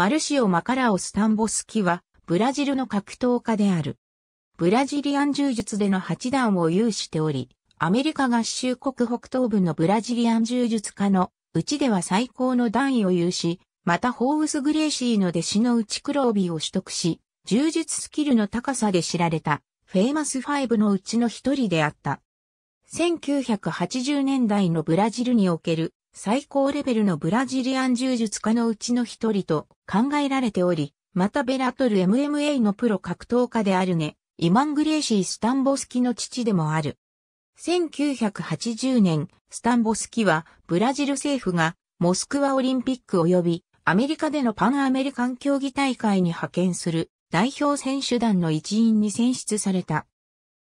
マルシオ・マカラオス・タンボスキは、ブラジルの格闘家である。ブラジリアン柔術での8段を有しており、アメリカ合衆国北東部のブラジリアン柔術家のうちでは最高の段位を有し、またホーウス・グレイシーの弟子の内黒帯を取得し、柔術スキルの高さで知られた、フェイマスファイブのうちの一人であった。1980年代のブラジルにおける最高レベルのブラジリアン柔術家のうちの一人と考えられており、またベラトル MMA のプロ格闘家であるね、イマングレーシー・スタンボスキの父でもある。1980年、スタンボスキはブラジル政府がモスクワオリンピック及びアメリカでのパンアメリカン競技大会に派遣する代表選手団の一員に選出された。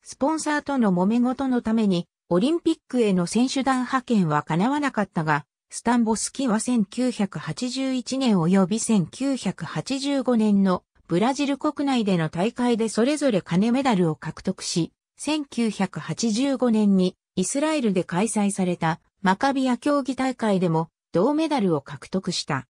スポンサーとの揉め事のためにオリンピックへの選手団派遣は叶わなかったが、スタンボスキは1981年及び1985年のブラジル国内での大会でそれぞれ金メダルを獲得し、1985年にイスラエルで開催されたマカビア競技大会でも銅メダルを獲得した。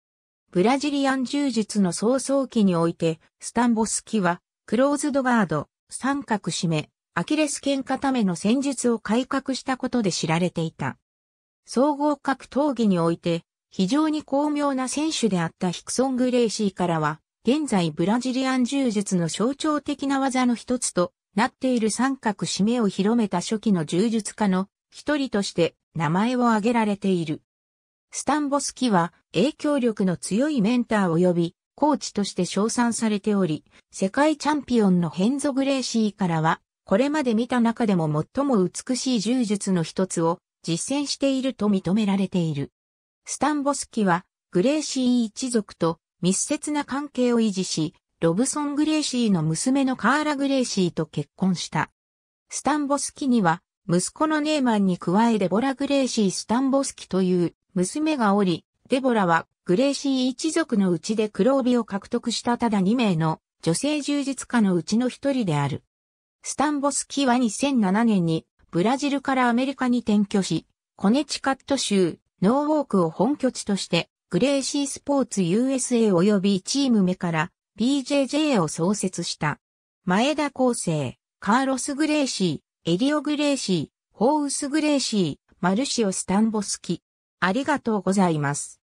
ブラジリアン柔術の早々期において、スタンボスキは、クローズドガード、三角締め、アキレス腱固めの戦術を改革したことで知られていた。総合格闘技において、非常に巧妙な選手であったヒクソン・グレイシーからは、現在ブラジリアン柔術の象徴的な技の一つとなっている三角締めを広めた初期の柔術家の一人として名前を挙げられている。スタンボスキは影響力の強いメンター及びコーチとして称賛されており、世界チャンピオンのヘンゾ・グレイシーからはこれまで見た中でも最も美しい柔術の一つを実践していると認められている。スタンボスキは、グレーシー一族と密接な関係を維持し、ロブソン・グレーシーの娘のカーラ・グレーシーと結婚した。スタンボスキには、息子のネーマンに加えデボラ・グレーシー・スタンボスキという娘がおり、デボラはグレーシー一族のうちで黒帯を獲得したただ2名の女性柔術家のうちの一人である。スタンボスキは2007年にブラジルからアメリカに転居し、コネチカット州ノーウォークを本拠地として、グレーシースポーツ USA 及びチーム目から BJJ を創設した。前田康生、カーロス・グレーシー、エリオ・グレーシー、ホーウス・グレーシー、マルシオ・スタンボスキ。ありがとうございます。